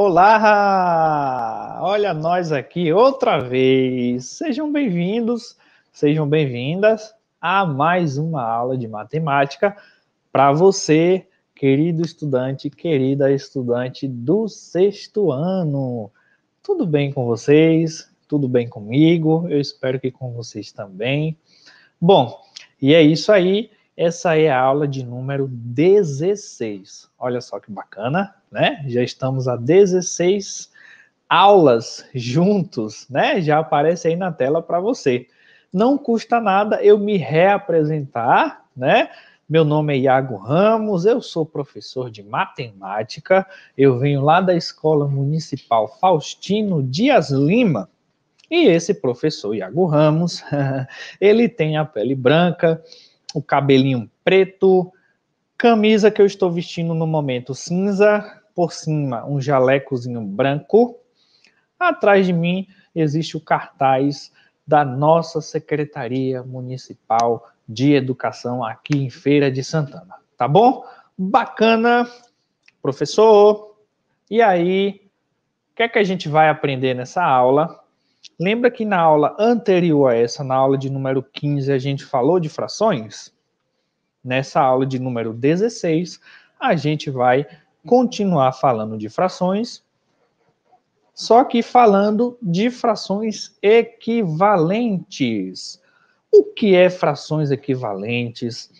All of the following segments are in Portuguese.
Olá! Olha nós aqui outra vez. Sejam bem-vindos, sejam bem-vindas a mais uma aula de matemática para você, querido estudante, querida estudante do sexto ano. Tudo bem com vocês? Tudo bem comigo? Eu espero que com vocês também. Bom, e é isso aí. Essa é a aula de número 16. Olha só que bacana, né? Já estamos a 16 aulas juntos, né? Já aparece aí na tela para você. Não custa nada eu me reapresentar, né? Meu nome é Iago Ramos, eu sou professor de matemática, eu venho lá da Escola Municipal Faustino Dias Lima, e esse professor Iago Ramos, ele tem a pele branca, o cabelinho preto, camisa que eu estou vestindo no momento cinza, por cima um jalecozinho branco. Atrás de mim existe o cartaz da nossa Secretaria Municipal de Educação aqui em Feira de Santana, tá bom? Bacana, professor. E aí, o que é que a gente vai aprender nessa aula? Lembra que na aula anterior a essa, na aula de número 15, a gente falou de frações? Nessa aula de número 16, a gente vai continuar falando de frações, só que falando de frações equivalentes. O que é frações equivalentes?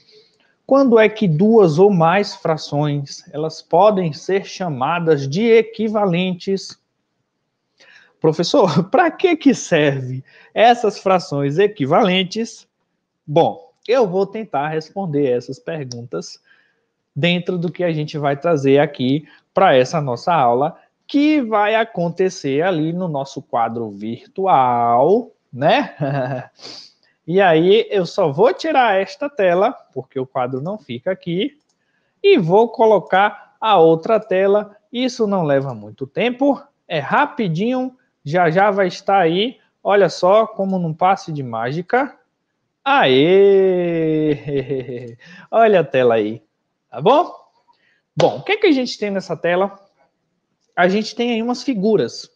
Quando é que duas ou mais frações elas podem ser chamadas de equivalentes? Professor, para que que serve essas frações equivalentes? Bom, eu vou tentar responder essas perguntas dentro do que a gente vai trazer aqui para essa nossa aula, que vai acontecer ali no nosso quadro virtual, né? e aí eu só vou tirar esta tela, porque o quadro não fica aqui, e vou colocar a outra tela. Isso não leva muito tempo, é rapidinho já já vai estar aí. Olha só como num passe de mágica. Aê! Olha a tela aí. Tá bom? Bom, o que, é que a gente tem nessa tela? A gente tem aí umas figuras,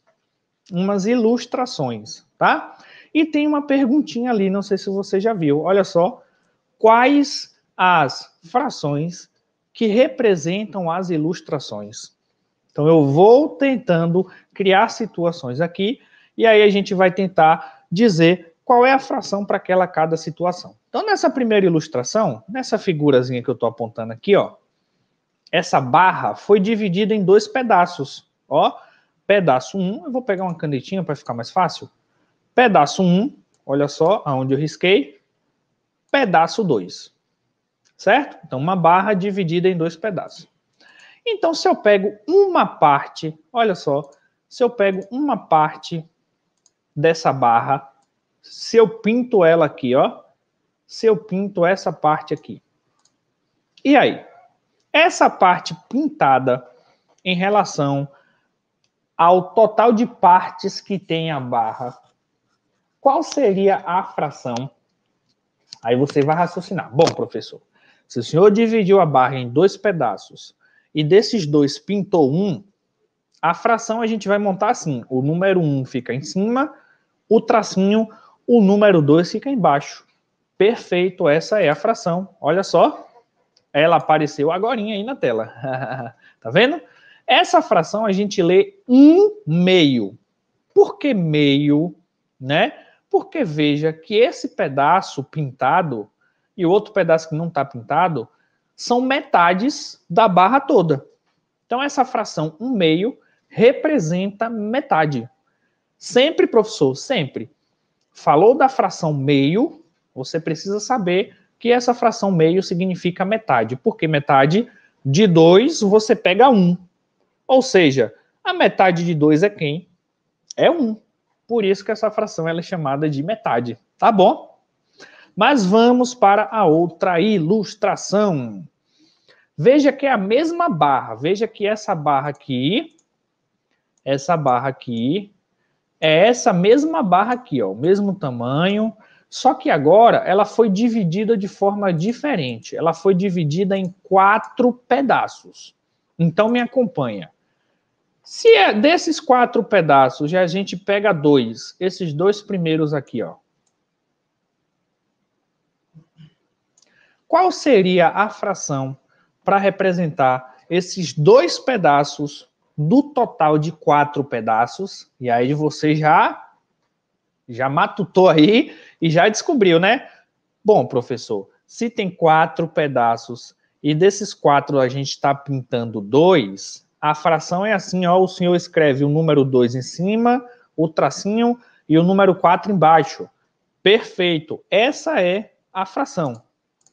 umas ilustrações, tá? E tem uma perguntinha ali, não sei se você já viu. Olha só. Quais as frações que representam as ilustrações? Então eu vou tentando criar situações aqui e aí a gente vai tentar dizer qual é a fração para aquela cada situação. Então nessa primeira ilustração, nessa figurazinha que eu estou apontando aqui, ó, essa barra foi dividida em dois pedaços, ó. Pedaço 1, eu vou pegar uma canetinha para ficar mais fácil. Pedaço 1, olha só aonde eu risquei. Pedaço 2. Certo? Então uma barra dividida em dois pedaços. Então, se eu pego uma parte, olha só, se eu pego uma parte dessa barra, se eu pinto ela aqui, ó, se eu pinto essa parte aqui. E aí? Essa parte pintada em relação ao total de partes que tem a barra, qual seria a fração? Aí você vai raciocinar. Bom, professor, se o senhor dividiu a barra em dois pedaços e desses dois pintou um, a fração a gente vai montar assim: o número 1 um fica em cima, o tracinho, o número 2 fica embaixo. Perfeito, essa é a fração. Olha só, ela apareceu agora aí na tela. tá vendo? Essa fração a gente lê um meio. Por que meio, né? Porque veja que esse pedaço pintado e o outro pedaço que não está pintado são metades da barra toda. Então, essa fração 1 meio representa metade. Sempre, professor, sempre. Falou da fração meio, você precisa saber que essa fração meio significa metade. Porque metade de 2 você pega 1. Um. Ou seja, a metade de 2 é quem? É 1. Um. Por isso que essa fração ela é chamada de metade. Tá bom? Mas vamos para a outra ilustração. Veja que é a mesma barra. Veja que essa barra aqui, essa barra aqui, é essa mesma barra aqui, ó, o mesmo tamanho, só que agora ela foi dividida de forma diferente. Ela foi dividida em quatro pedaços. Então me acompanha. Se é desses quatro pedaços, já a gente pega dois, esses dois primeiros aqui, ó. Qual seria a fração para representar esses dois pedaços do total de quatro pedaços. E aí você já já matutou aí e já descobriu, né? Bom, professor, se tem quatro pedaços e desses quatro a gente está pintando dois, a fração é assim, ó, o senhor escreve o número 2 em cima, o tracinho e o número 4 embaixo. Perfeito. Essa é a fração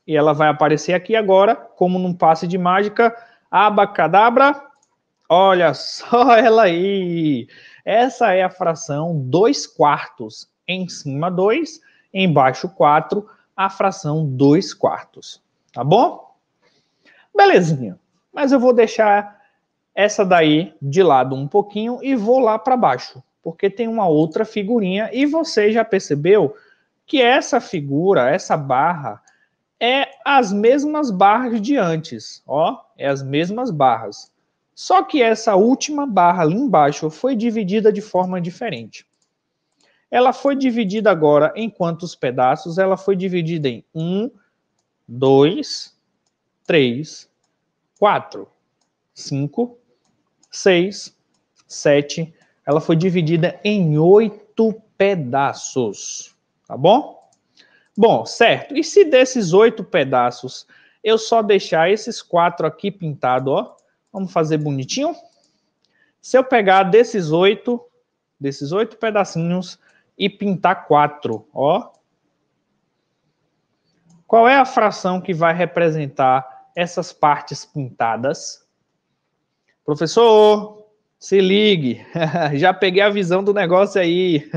e ela vai aparecer aqui agora, como num passe de mágica, abacadabra. Olha só ela aí! Essa é a fração 2 quartos. Em cima 2, embaixo 4, a fração 2 quartos. Tá bom? Belezinha. Mas eu vou deixar essa daí de lado um pouquinho e vou lá para baixo, porque tem uma outra figurinha e você já percebeu que essa figura, essa barra, é as mesmas barras de antes, ó, é as mesmas barras. Só que essa última barra ali embaixo foi dividida de forma diferente. Ela foi dividida agora em quantos pedaços? Ela foi dividida em 1, 2, 3, 4, 5, 6, 7. Ela foi dividida em 8 pedaços, tá bom? Bom, certo. E se desses oito pedaços eu só deixar esses quatro aqui pintado, ó, vamos fazer bonitinho? Se eu pegar desses oito, desses oito pedacinhos e pintar quatro, ó, qual é a fração que vai representar essas partes pintadas? Professor, se ligue, já peguei a visão do negócio aí.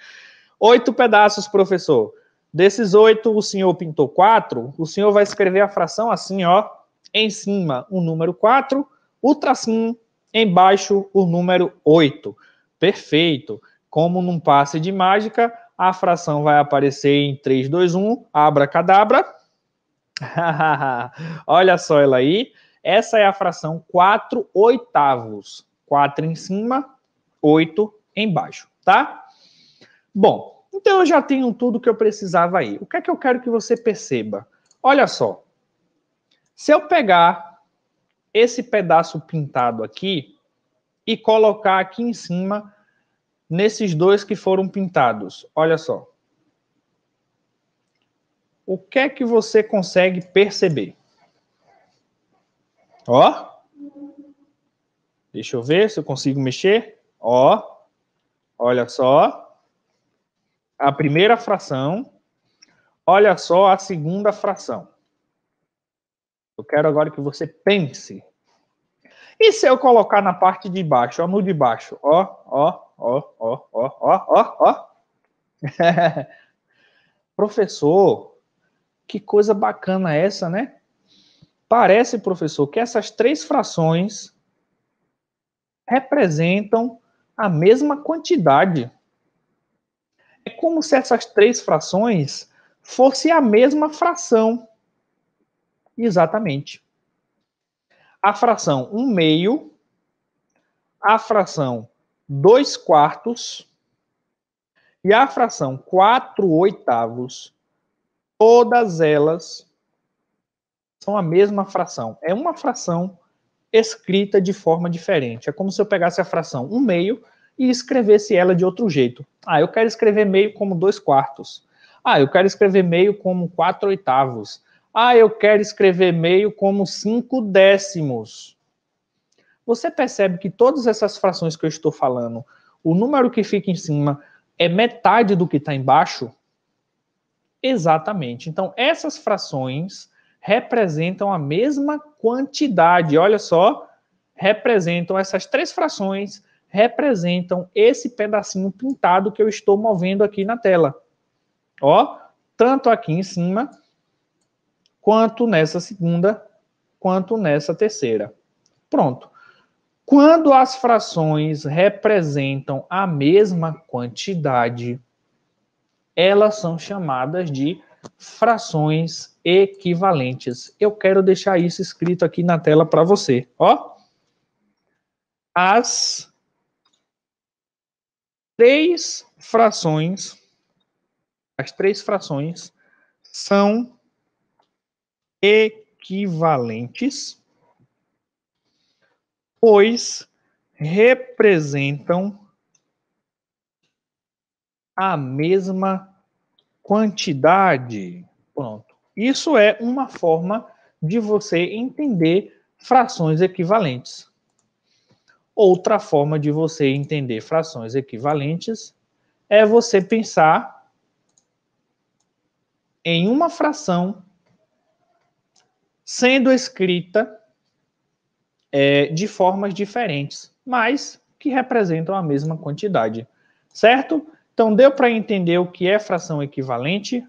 Oito pedaços, professor. Desses oito, o senhor pintou quatro, o senhor vai escrever a fração assim, ó. Em cima, o número 4. o tracinho, embaixo, o número 8. Perfeito. Como num passe de mágica, a fração vai aparecer em 3, 2, 1, abracadabra. Olha só ela aí. Essa é a fração 4 oitavos. 4 em cima, 8 embaixo, tá? Bom, então eu já tenho tudo que eu precisava aí. O que é que eu quero que você perceba? Olha só. Se eu pegar esse pedaço pintado aqui e colocar aqui em cima nesses dois que foram pintados, olha só. O que é que você consegue perceber? Ó. Deixa eu ver se eu consigo mexer. Ó. Olha só a primeira fração. Olha só a segunda fração. Eu quero agora que você pense. E se eu colocar na parte de baixo, ó, no de baixo, ó, ó, ó, ó, ó, ó, ó, ó. professor, que coisa bacana essa, né? Parece, professor, que essas três frações representam a mesma quantidade como se essas três frações fossem a mesma fração. Exatamente. A fração 1 um meio, a fração 2 quartos e a fração 4 oitavos, todas elas são a mesma fração. É uma fração escrita de forma diferente. É como se eu pegasse a fração 1 um meio e escrevesse ela de outro jeito. Ah, eu quero escrever meio como dois quartos. Ah, eu quero escrever meio como quatro oitavos. Ah, eu quero escrever meio como cinco décimos. Você percebe que todas essas frações que eu estou falando, o número que fica em cima é metade do que está embaixo? Exatamente. Então, essas frações representam a mesma quantidade. Olha só, representam essas três frações, representam esse pedacinho pintado que eu estou movendo aqui na tela. Ó, tanto aqui em cima, quanto nessa segunda, quanto nessa terceira. Pronto. Quando as frações representam a mesma quantidade, elas são chamadas de frações equivalentes. Eu quero deixar isso escrito aqui na tela para você, ó. As três frações, as três frações são equivalentes, pois representam a mesma quantidade. Pronto. Isso é uma forma de você entender frações equivalentes. Outra forma de você entender frações equivalentes é você pensar em uma fração sendo escrita é, de formas diferentes, mas que representam a mesma quantidade, certo? Então, deu para entender o que é fração equivalente?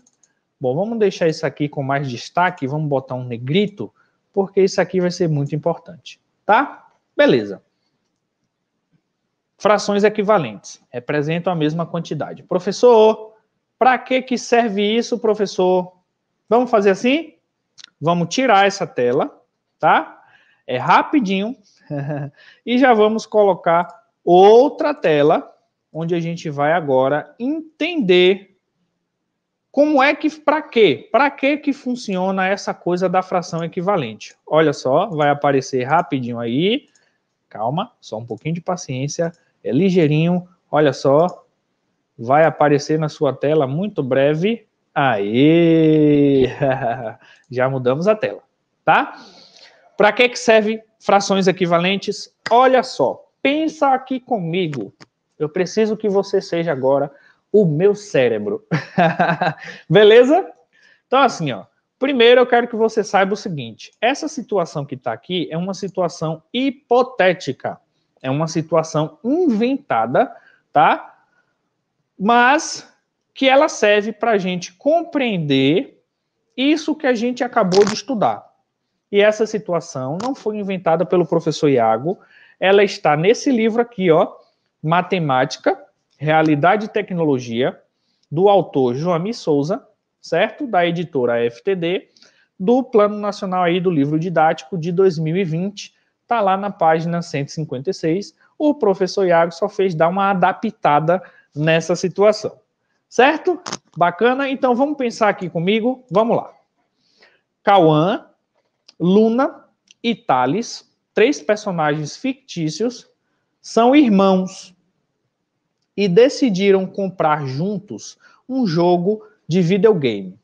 Bom, vamos deixar isso aqui com mais destaque, vamos botar um negrito, porque isso aqui vai ser muito importante, tá? Beleza. Frações equivalentes representam a mesma quantidade. Professor, para que que serve isso, professor? Vamos fazer assim? Vamos tirar essa tela, tá? É rapidinho. e já vamos colocar outra tela onde a gente vai agora entender como é que, para quê? Para que que funciona essa coisa da fração equivalente? Olha só, vai aparecer rapidinho aí. Calma, só um pouquinho de paciência é ligeirinho, olha só, vai aparecer na sua tela muito breve. Aí, já mudamos a tela, tá? Para que que serve frações equivalentes? Olha só, pensa aqui comigo. Eu preciso que você seja agora o meu cérebro. Beleza? Então assim, ó, Primeiro, eu quero que você saiba o seguinte: essa situação que está aqui é uma situação hipotética. É uma situação inventada, tá? Mas que ela serve para a gente compreender isso que a gente acabou de estudar. E essa situação não foi inventada pelo professor Iago, ela está nesse livro aqui, ó, Matemática, Realidade e Tecnologia, do autor Joami Souza, certo? Da editora FTD, do Plano Nacional aí do Livro Didático de 2020, está lá na página 156. O professor Iago só fez dar uma adaptada nessa situação. Certo? Bacana? Então vamos pensar aqui comigo. Vamos lá. Cauã, Luna e Thales, três personagens fictícios, são irmãos e decidiram comprar juntos um jogo de videogame.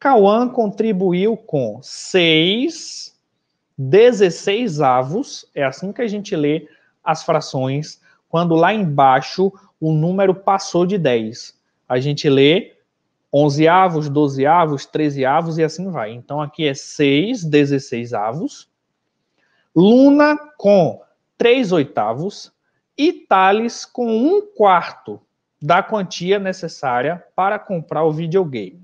Cauã contribuiu com seis 16 avos, é assim que a gente lê as frações, quando lá embaixo o número passou de 10. A gente lê 11 avos, 12 avos, 13 avos e assim vai. Então aqui é 6, 16 avos. Luna com 3 oitavos e Thales com 1 quarto da quantia necessária para comprar o videogame.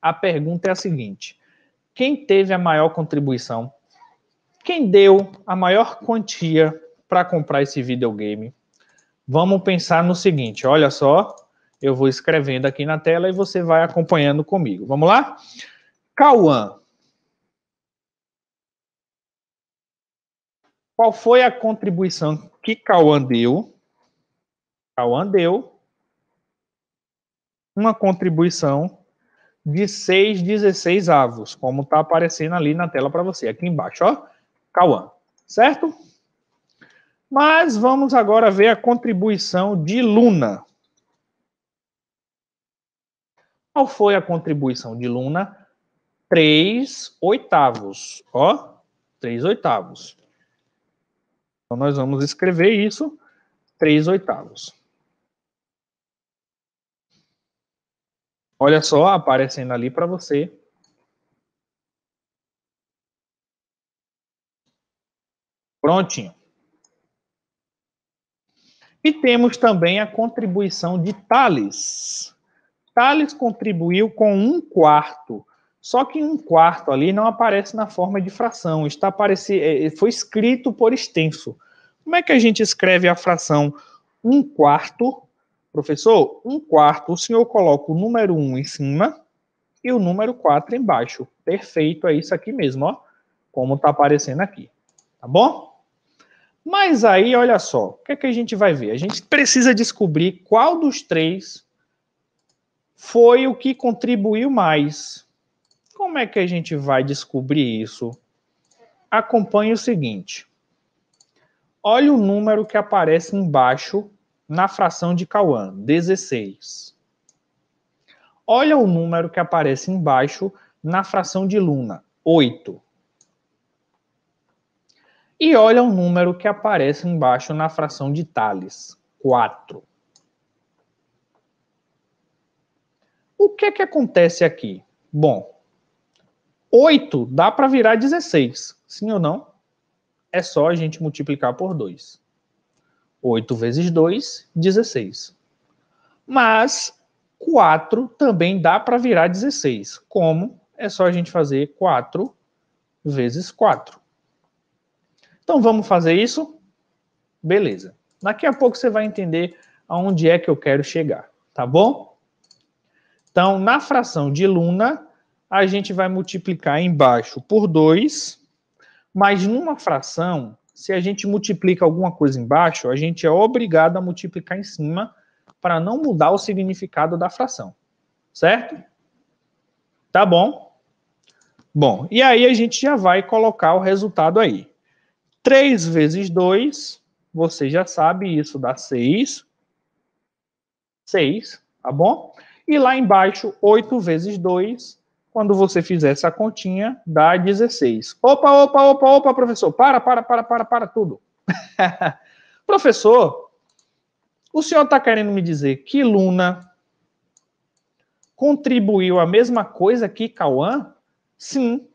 A pergunta é a seguinte: quem teve a maior contribuição, quem deu a maior quantia para comprar esse videogame. Vamos pensar no seguinte, olha só, eu vou escrevendo aqui na tela e você vai acompanhando comigo. Vamos lá? Cauã. Qual foi a contribuição que Cauã deu? Cauã deu uma contribuição de 6 16 avos, como está aparecendo ali na tela para você, aqui embaixo, ó, Cauã, certo? Mas vamos agora ver a contribuição de Luna. Qual foi a contribuição de Luna? 3 oitavos, ó, 3 oitavos. Então, nós vamos escrever isso, 3 oitavos. Olha só, aparecendo ali para você. Prontinho. E temos também a contribuição de Thales. Thales contribuiu com um quarto. Só que um quarto ali não aparece na forma de fração. Está apareci, é, é, foi escrito por extenso. Como é que a gente escreve a fração um quarto Professor, um quarto, o senhor coloca o número 1 um em cima e o número 4 embaixo. Perfeito, é isso aqui mesmo, ó. Como está aparecendo aqui. Tá bom? Mas aí, olha só, o que, é que a gente vai ver? A gente precisa descobrir qual dos três foi o que contribuiu mais. Como é que a gente vai descobrir isso? Acompanhe o seguinte. Olha o número que aparece embaixo na fração de Cauã, 16. Olha o número que aparece embaixo na fração de Luna, 8. E olha o número que aparece embaixo na fração de Thales, 4. O que é que acontece aqui? Bom, 8 dá para virar 16, sim ou não? É só a gente multiplicar por 2. 8 vezes 2, 16. Mas 4 também dá para virar 16. Como? É só a gente fazer 4 vezes 4. Então vamos fazer isso? Beleza. Daqui a pouco você vai entender aonde é que eu quero chegar, tá bom? Então, na fração de Luna, a gente vai multiplicar embaixo por 2, mas numa fração se a gente multiplica alguma coisa embaixo, a gente é obrigado a multiplicar em cima para não mudar o significado da fração. Certo? Tá bom? Bom, e aí a gente já vai colocar o resultado aí. 3 vezes 2, você já sabe, isso dá 6. 6, tá bom? E lá embaixo, 8 vezes 2, quando você fizer essa continha, dá 16. Opa, opa, opa, opa, professor. Para, para, para, para, para tudo. professor, o senhor está querendo me dizer que Luna contribuiu a mesma coisa que Cauã? Sim.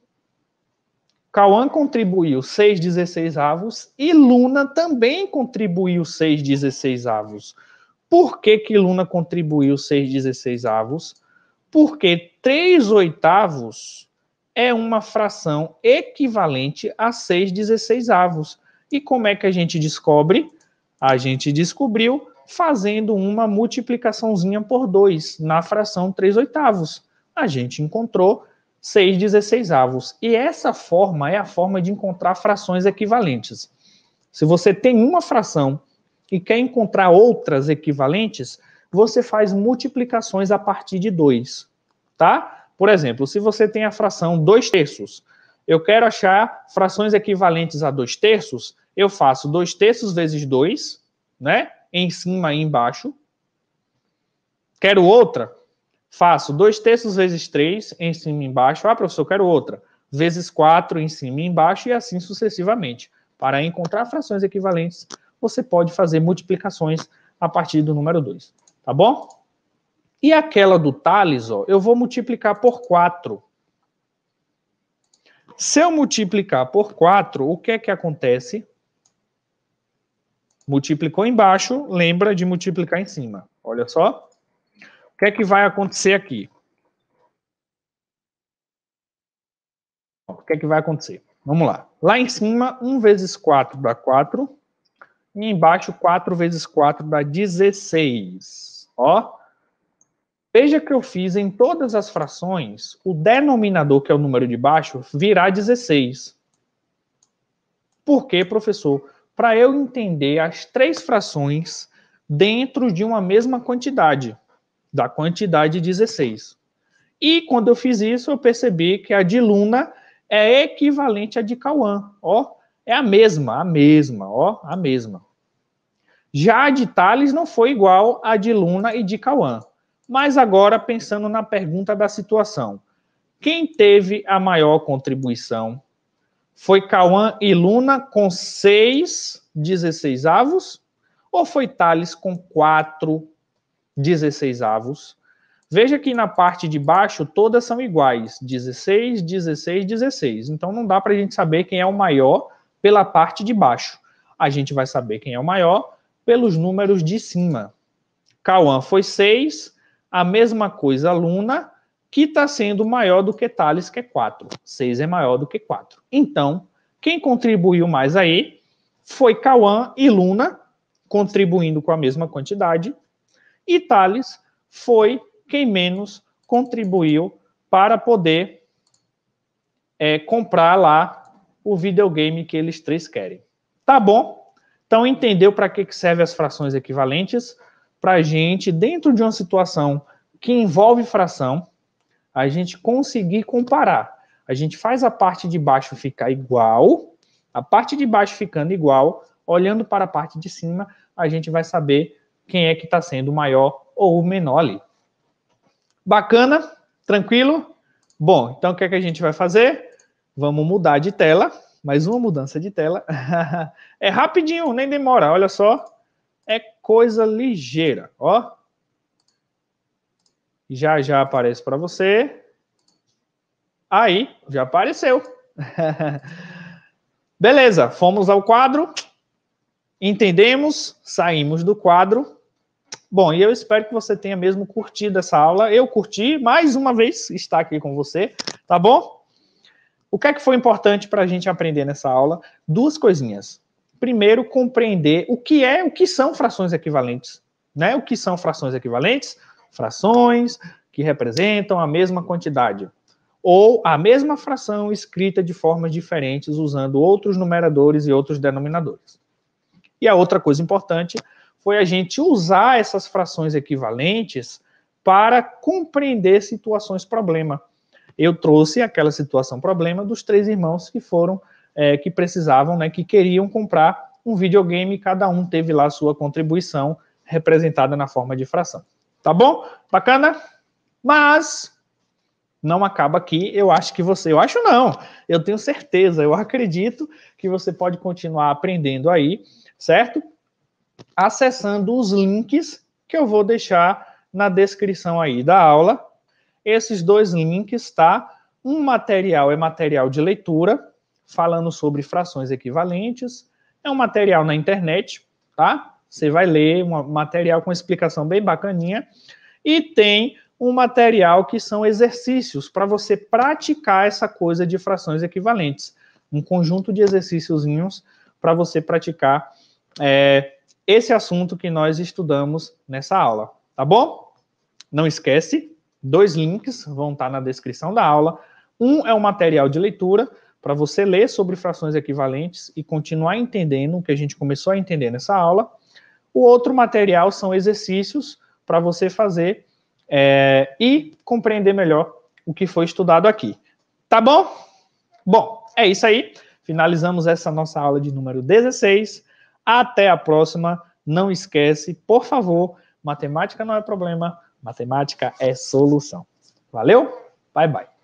Cauã contribuiu 6,16 16 avos e Luna também contribuiu 6,16 16 avos. Por que, que Luna contribuiu 6,16 16 avos? porque 3 oitavos é uma fração equivalente a 6 dezesseisavos. E como é que a gente descobre? A gente descobriu fazendo uma multiplicaçãozinha por 2 na fração 3 oitavos. A gente encontrou 6 dezesseisavos. E essa forma é a forma de encontrar frações equivalentes. Se você tem uma fração e quer encontrar outras equivalentes, você faz multiplicações a partir de 2, tá? Por exemplo, se você tem a fração 2 terços, eu quero achar frações equivalentes a 2 terços, eu faço 2 terços vezes 2, né? Em cima e embaixo. Quero outra? Faço 2 terços vezes 3, em cima e embaixo. Ah, professor, quero outra. Vezes 4, em cima e embaixo, e assim sucessivamente. Para encontrar frações equivalentes, você pode fazer multiplicações a partir do número 2. Tá bom? E aquela do Thales, ó, eu vou multiplicar por 4. Se eu multiplicar por 4, o que é que acontece? Multiplicou embaixo, lembra de multiplicar em cima. Olha só. O que é que vai acontecer aqui? O que é que vai acontecer? Vamos lá. Lá em cima, 1 vezes 4 dá 4. E embaixo, 4 vezes 4 dá 16. Ó, veja que eu fiz em todas as frações, o denominador, que é o número de baixo, virá 16. Por quê, professor? Para eu entender as três frações dentro de uma mesma quantidade, da quantidade 16. E quando eu fiz isso, eu percebi que a de Luna é equivalente à de Cauã, ó, é a mesma, a mesma, ó, a mesma. Já a de Thales não foi igual à de Luna e de Cauã. Mas agora, pensando na pergunta da situação, quem teve a maior contribuição? Foi Cauã e Luna com 6 16 avos? Ou foi Thales com 4 16 avos? Veja que na parte de baixo todas são iguais: 16, 16, 16. Então não dá para a gente saber quem é o maior pela parte de baixo. A gente vai saber quem é o maior pelos números de cima. Cauã foi 6, a mesma coisa Luna, que está sendo maior do que Thales, que é 4. 6 é maior do que 4. Então, quem contribuiu mais aí foi Cauã e Luna, contribuindo com a mesma quantidade, e Thales foi quem menos contribuiu para poder é, comprar lá o videogame que eles três querem. Tá bom? Então, entendeu para que, que servem as frações equivalentes? Para a gente, dentro de uma situação que envolve fração, a gente conseguir comparar. A gente faz a parte de baixo ficar igual, a parte de baixo ficando igual, olhando para a parte de cima, a gente vai saber quem é que está sendo maior ou menor ali. Bacana? Tranquilo? Bom, então o que, é que a gente vai fazer? Vamos mudar de tela mais uma mudança de tela. é rapidinho, nem demora, olha só. É coisa ligeira, ó. Já já aparece para você. Aí, já apareceu. Beleza, fomos ao quadro. Entendemos, saímos do quadro. Bom, e eu espero que você tenha mesmo curtido essa aula. Eu curti, mais uma vez, estar aqui com você, tá bom? O que é que foi importante para a gente aprender nessa aula? Duas coisinhas. Primeiro, compreender o que é, o que são frações equivalentes. Né? O que são frações equivalentes? Frações que representam a mesma quantidade ou a mesma fração escrita de formas diferentes usando outros numeradores e outros denominadores. E a outra coisa importante foi a gente usar essas frações equivalentes para compreender situações problema eu trouxe aquela situação problema dos três irmãos que foram, é, que precisavam, né, que queriam comprar um videogame, cada um teve lá a sua contribuição representada na forma de fração. Tá bom? Bacana? Mas não acaba aqui. Eu acho que você, eu acho não, eu tenho certeza, eu acredito que você pode continuar aprendendo aí, certo? Acessando os links que eu vou deixar na descrição aí da aula, esses dois links, tá? Um material é material de leitura, falando sobre frações equivalentes. É um material na internet, tá? Você vai ler um material com explicação bem bacaninha. E tem um material que são exercícios para você praticar essa coisa de frações equivalentes. Um conjunto de exercíciozinhos para você praticar é, esse assunto que nós estudamos nessa aula, tá bom? Não esquece, Dois links vão estar tá na descrição da aula. Um é o um material de leitura para você ler sobre frações equivalentes e continuar entendendo o que a gente começou a entender nessa aula. O outro material são exercícios para você fazer é, e compreender melhor o que foi estudado aqui. Tá bom? Bom, é isso aí. Finalizamos essa nossa aula de número 16. Até a próxima. Não esquece, por favor, matemática não é problema Matemática é solução. Valeu? Bye, bye.